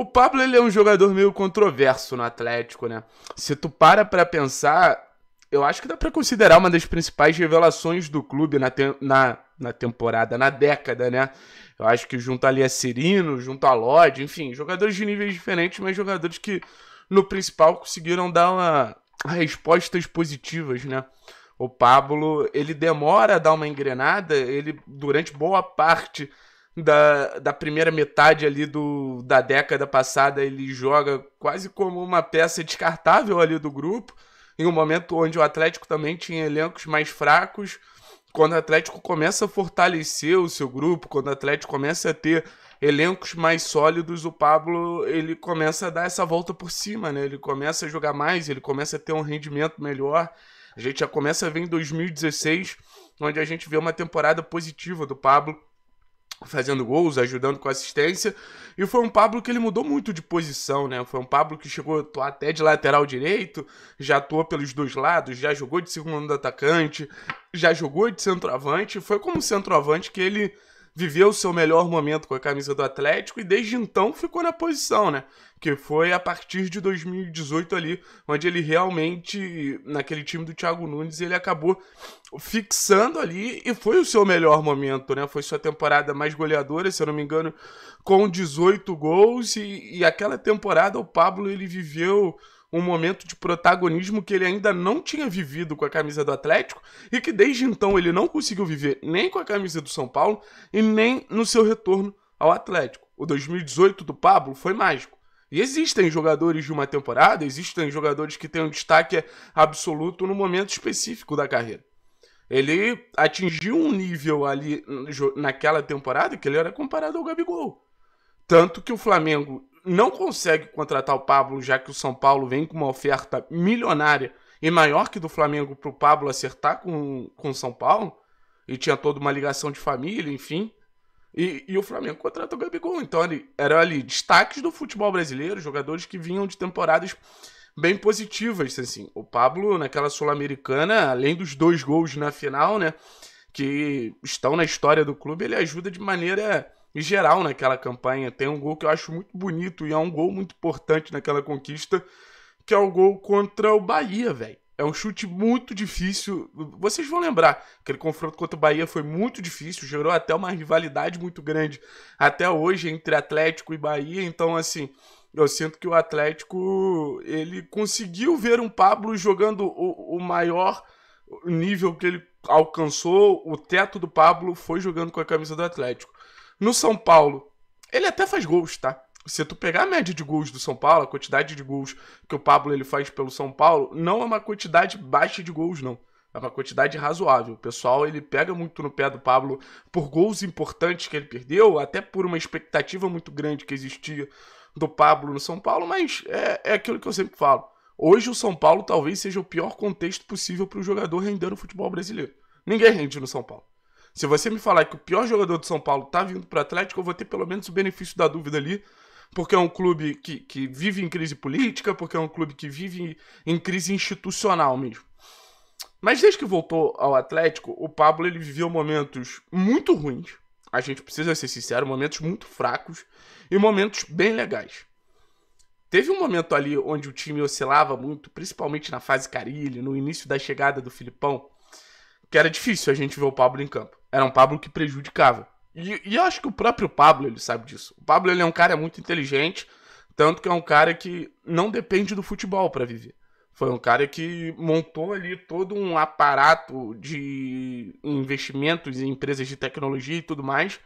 O Pablo ele é um jogador meio controverso no Atlético, né? Se tu para pra pensar, eu acho que dá para considerar uma das principais revelações do clube na, te na, na temporada, na década, né? Eu acho que junto ali a Cirino, junto a Lodge, enfim, jogadores de níveis diferentes, mas jogadores que no principal conseguiram dar uma, respostas positivas, né? O Pablo, ele demora a dar uma engrenada, ele durante boa parte da, da primeira metade ali do, da década passada, ele joga quase como uma peça descartável ali do grupo, em um momento onde o Atlético também tinha elencos mais fracos. Quando o Atlético começa a fortalecer o seu grupo, quando o Atlético começa a ter elencos mais sólidos, o Pablo ele começa a dar essa volta por cima, né? Ele começa a jogar mais, ele começa a ter um rendimento melhor. A gente já começa a ver em 2016, onde a gente vê uma temporada positiva do Pablo fazendo gols, ajudando com assistência. E foi um Pablo que ele mudou muito de posição, né? Foi um Pablo que chegou até de lateral direito, já atuou pelos dois lados, já jogou de segundo atacante, já jogou de centroavante. Foi como centroavante que ele viveu o seu melhor momento com a camisa do Atlético e desde então ficou na posição, né? Que foi a partir de 2018 ali, onde ele realmente, naquele time do Thiago Nunes, ele acabou fixando ali e foi o seu melhor momento, né? Foi sua temporada mais goleadora, se eu não me engano, com 18 gols e, e aquela temporada o Pablo ele viveu um momento de protagonismo que ele ainda não tinha vivido com a camisa do Atlético e que desde então ele não conseguiu viver nem com a camisa do São Paulo e nem no seu retorno ao Atlético. O 2018 do Pablo foi mágico. E existem jogadores de uma temporada, existem jogadores que têm um destaque absoluto no momento específico da carreira. Ele atingiu um nível ali naquela temporada que ele era comparado ao Gabigol. Tanto que o Flamengo não consegue contratar o Pablo, já que o São Paulo vem com uma oferta milionária e maior que do Flamengo para o Pablo acertar com o São Paulo, e tinha toda uma ligação de família, enfim. E, e, o Flamengo contrata o Gabigol. Então, ali, eram ali destaques do futebol brasileiro, jogadores que vinham de temporadas bem positivas, assim. O Pablo, naquela Sul-Americana, além dos dois gols na final, né, que estão na história do clube, ele ajuda de maneira em geral naquela campanha. Tem um gol que eu acho muito bonito e é um gol muito importante naquela conquista, que é o gol contra o Bahia, velho. É um chute muito difícil. Vocês vão lembrar, aquele confronto contra o Bahia foi muito difícil, gerou até uma rivalidade muito grande até hoje entre Atlético e Bahia. Então, assim, eu sinto que o Atlético ele conseguiu ver um Pablo jogando o, o maior nível que ele alcançou. O teto do Pablo foi jogando com a camisa do Atlético. No São Paulo, ele até faz gols, tá? Se tu pegar a média de gols do São Paulo, a quantidade de gols que o Pablo ele faz pelo São Paulo, não é uma quantidade baixa de gols, não. É uma quantidade razoável. O pessoal ele pega muito no pé do Pablo por gols importantes que ele perdeu, até por uma expectativa muito grande que existia do Pablo no São Paulo, mas é, é aquilo que eu sempre falo. Hoje o São Paulo talvez seja o pior contexto possível para o jogador render no futebol brasileiro. Ninguém rende no São Paulo. Se você me falar que o pior jogador do São Paulo tá vindo para o Atlético, eu vou ter pelo menos o benefício da dúvida ali, porque é um clube que, que vive em crise política, porque é um clube que vive em crise institucional mesmo. Mas desde que voltou ao Atlético, o Pablo ele viveu momentos muito ruins. A gente precisa ser sincero, momentos muito fracos e momentos bem legais. Teve um momento ali onde o time oscilava muito, principalmente na fase Carilho, no início da chegada do Filipão, que era difícil a gente ver o Pablo em campo. Era um Pablo que prejudicava. E, e eu acho que o próprio Pablo, ele sabe disso. O Pablo, ele é um cara muito inteligente, tanto que é um cara que não depende do futebol para viver. Foi um cara que montou ali todo um aparato de investimentos em empresas de tecnologia e tudo mais,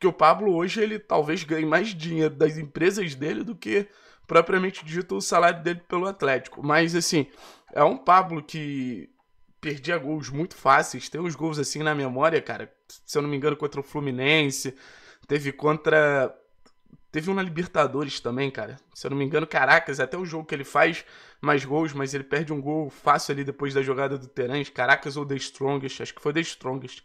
que o Pablo hoje ele talvez ganhe mais dinheiro das empresas dele do que propriamente dito o salário dele pelo Atlético. Mas assim, é um Pablo que perdia gols muito fáceis. Tem uns gols assim na memória, cara. Se eu não me engano, contra o Fluminense. Teve contra. Teve um na Libertadores também, cara. Se eu não me engano, Caracas, até o jogo que ele faz mais gols, mas ele perde um gol fácil ali depois da jogada do Terence. Caracas ou The Strongest, acho que foi The Strongest.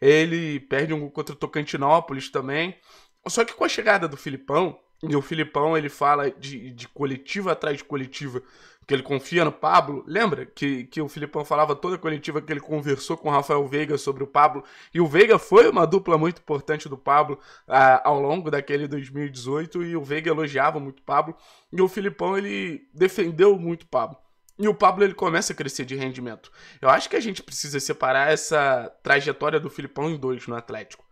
Ele perde um gol contra o Tocantinópolis também. Só que com a chegada do Filipão, e o Filipão ele fala de, de coletiva atrás de coletiva que ele confia no Pablo. Lembra que, que o Filipão falava toda a coletiva que ele conversou com o Rafael Veiga sobre o Pablo? E o Veiga foi uma dupla muito importante do Pablo ah, ao longo daquele 2018 e o Veiga elogiava muito o Pablo. E o Filipão ele defendeu muito o Pablo. E o Pablo ele começa a crescer de rendimento. Eu acho que a gente precisa separar essa trajetória do Filipão em dois no Atlético.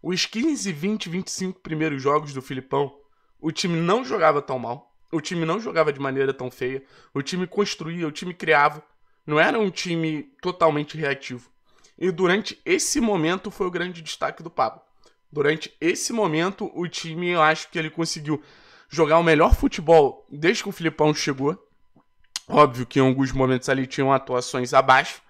Os 15, 20, 25 primeiros jogos do Filipão, o time não jogava tão mal o time não jogava de maneira tão feia. O time construía, o time criava. Não era um time totalmente reativo. E durante esse momento foi o grande destaque do Pablo. Durante esse momento, o time, eu acho que ele conseguiu jogar o melhor futebol desde que o Filipão chegou. Óbvio que em alguns momentos ali tinham atuações abaixo,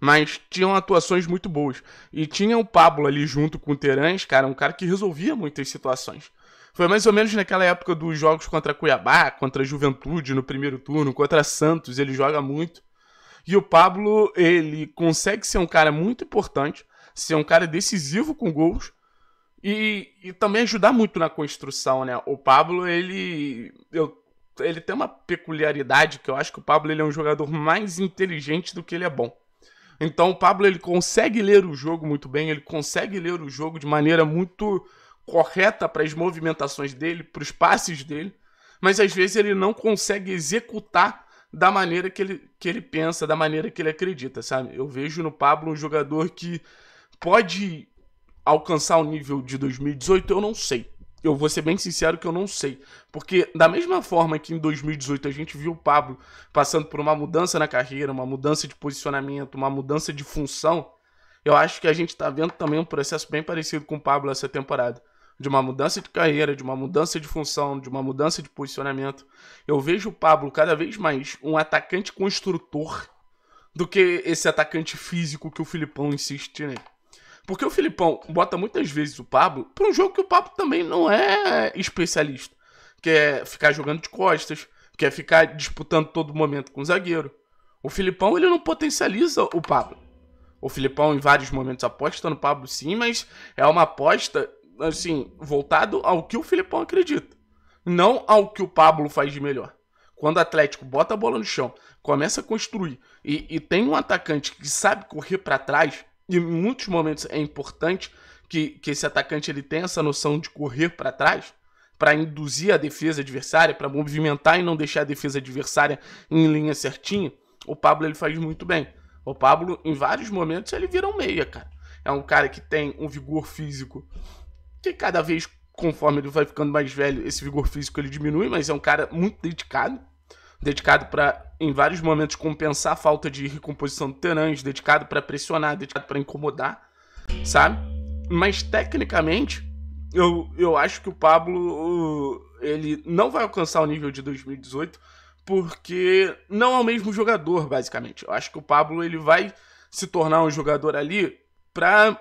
mas tinham atuações muito boas. E tinha o Pablo ali junto com o Terãs, cara, um cara que resolvia muitas situações. Foi mais ou menos naquela época dos jogos contra Cuiabá, contra Juventude no primeiro turno, contra Santos, ele joga muito. E o Pablo, ele consegue ser um cara muito importante, ser um cara decisivo com gols e, e também ajudar muito na construção, né? O Pablo, ele. Eu, ele tem uma peculiaridade que eu acho que o Pablo ele é um jogador mais inteligente do que ele é bom. Então o Pablo ele consegue ler o jogo muito bem, ele consegue ler o jogo de maneira muito correta para as movimentações dele, para os passes dele, mas às vezes ele não consegue executar da maneira que ele, que ele pensa, da maneira que ele acredita, sabe? Eu vejo no Pablo um jogador que pode alcançar o nível de 2018, eu não sei. Eu vou ser bem sincero que eu não sei. Porque, da mesma forma que em 2018 a gente viu o Pablo passando por uma mudança na carreira, uma mudança de posicionamento, uma mudança de função, eu acho que a gente está vendo também um processo bem parecido com o Pablo essa temporada de uma mudança de carreira, de uma mudança de função, de uma mudança de posicionamento. Eu vejo o Pablo cada vez mais um atacante construtor do que esse atacante físico que o Filipão insiste nele. Porque o Filipão bota muitas vezes o Pablo para um jogo que o Pablo também não é especialista, que é ficar jogando de costas, que é ficar disputando todo momento com o zagueiro. O Filipão ele não potencializa o Pablo. O Filipão, em vários momentos, aposta no Pablo sim, mas é uma aposta assim, voltado ao que o Filipão acredita, não ao que o Pablo faz de melhor. Quando o Atlético bota a bola no chão, começa a construir e, e tem um atacante que sabe correr para trás, e em muitos momentos é importante que, que esse atacante ele tenha essa noção de correr para trás, para induzir a defesa adversária, para movimentar e não deixar a defesa adversária em linha certinha, o Pablo ele faz muito bem. O Pablo, em vários momentos, ele vira um meia, cara. É um cara que tem um vigor físico que cada vez, conforme ele vai ficando mais velho, esse vigor físico ele diminui, mas é um cara muito dedicado. Dedicado para, em vários momentos, compensar a falta de recomposição do Terãs, dedicado para pressionar, dedicado para incomodar, sabe? Mas tecnicamente, eu, eu acho que o Pablo ele não vai alcançar o nível de 2018 porque não é o mesmo jogador, basicamente. Eu acho que o Pablo ele vai se tornar um jogador ali para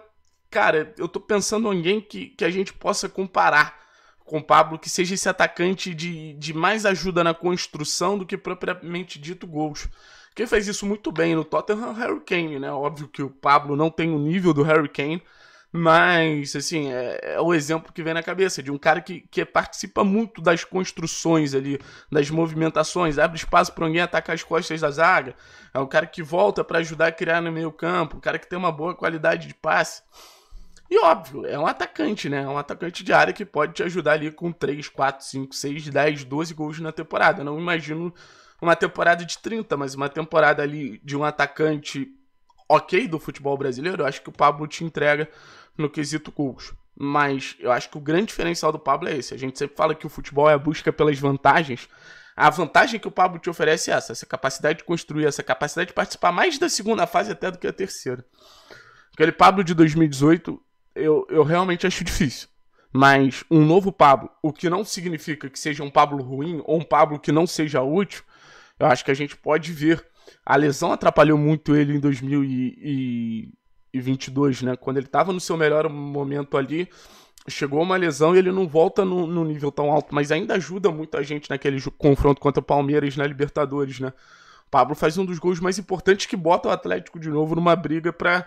cara, eu tô pensando em alguém que, que a gente possa comparar com o Pablo, que seja esse atacante de, de mais ajuda na construção do que propriamente dito gols. Quem fez isso muito bem no Tottenham é o Harry Kane, né? Óbvio que o Pablo não tem o nível do Harry Kane, mas, assim, é, é, o exemplo que vem na cabeça de um cara que, que participa muito das construções ali, das movimentações, abre espaço para alguém atacar as costas da zaga. É um cara que volta para ajudar a criar no meio campo, um cara que tem uma boa qualidade de passe. E óbvio, é um atacante, né? É um atacante de área que pode te ajudar ali com 3, 4, 5, 6, 10, 12 gols na temporada. não imagino uma temporada de 30, mas uma temporada ali de um atacante ok do futebol brasileiro, eu acho que o Pablo te entrega no quesito gols. Mas eu acho que o grande diferencial do Pablo é esse. A gente sempre fala que o futebol é a busca pelas vantagens. A vantagem que o Pablo te oferece é essa, essa capacidade de construir, essa capacidade de participar mais da segunda fase até do que a terceira. Aquele Pablo de 2018 eu, eu realmente acho difícil. Mas um novo Pablo, o que não significa que seja um Pablo ruim ou um Pablo que não seja útil, eu acho que a gente pode ver. A lesão atrapalhou muito ele em 2022, né? Quando ele estava no seu melhor momento ali, chegou uma lesão e ele não volta no, no, nível tão alto, mas ainda ajuda muito a gente naquele confronto contra o Palmeiras na Libertadores, né? Pablo faz um dos gols mais importantes que bota o Atlético de novo numa briga para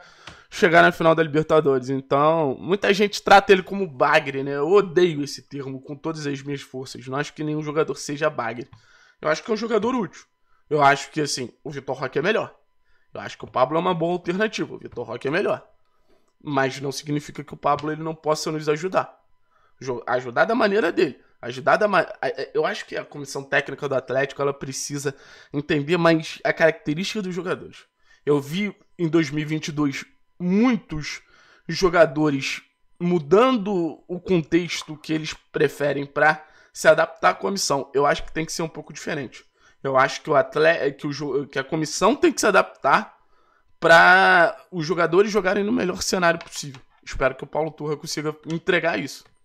chegar na final da Libertadores. Então, muita gente trata ele como bagre, né? Eu odeio esse termo com todas as minhas forças. Não acho que nenhum jogador seja bagre. Eu acho que é um jogador útil. Eu acho que, assim, o Vitor Roque é melhor. Eu acho que o Pablo é uma boa alternativa. O Vitor Roque é melhor. Mas não significa que o Pablo ele não possa nos ajudar. Ajudar da maneira dele. Ajudar da é, Eu acho que a comissão técnica do Atlético ela precisa entender mais a característica dos jogadores. Eu vi em 2022 muitos jogadores mudando o contexto que eles preferem para se adaptar à comissão. Eu acho que tem que ser um pouco diferente. Eu acho que o atleta, que, o, que a comissão tem que se adaptar para os jogadores jogarem no melhor cenário possível. Espero que o Paulo Turra consiga entregar isso.